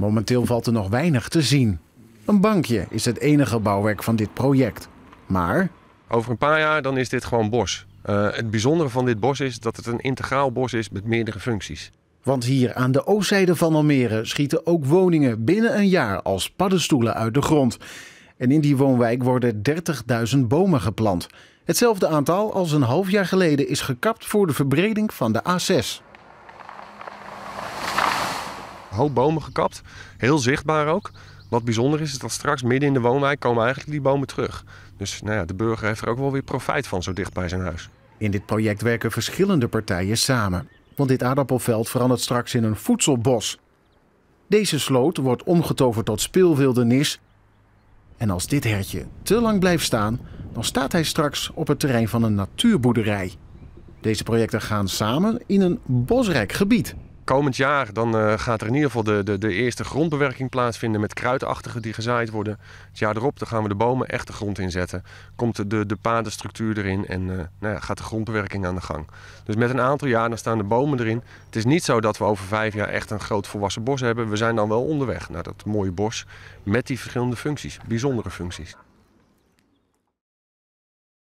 Momenteel valt er nog weinig te zien. Een bankje is het enige bouwwerk van dit project. Maar... Over een paar jaar dan is dit gewoon bos. Eh, het bijzondere van dit bos is dat het een integraal bos is met meerdere functies. Want hier aan de oostzijde van Almere schieten ook woningen binnen een jaar als paddenstoelen uit de grond. En in die woonwijk worden 30.000 bomen geplant. Hetzelfde aantal als een half jaar geleden is gekapt voor de verbreding van de A6 hoop bomen gekapt. Heel zichtbaar ook. Wat bijzonder is, is dat straks midden in de woonwijk komen eigenlijk die bomen terug. Dus nou ja, de burger heeft er ook wel weer profijt van zo dicht bij zijn huis. In dit project werken verschillende partijen samen. Want dit aardappelveld verandert straks in een voedselbos. Deze sloot wordt omgetoverd tot speelwildernis. En als dit hertje te lang blijft staan, dan staat hij straks op het terrein van een natuurboerderij. Deze projecten gaan samen in een bosrijk gebied komend jaar dan, eh, gaat er in ieder geval de, de, de eerste grondbewerking plaatsvinden met kruidachtigen die gezaaid worden. Het jaar erop dan gaan we de bomen echt de grond inzetten. Komt de, de padenstructuur erin en eh, nou ja, gaat de grondbewerking aan de gang. Dus met een aantal jaar staan de bomen erin. Het is niet zo dat we over vijf jaar echt een groot volwassen bos hebben. We zijn dan wel onderweg naar dat mooie bos met die verschillende functies, bijzondere functies.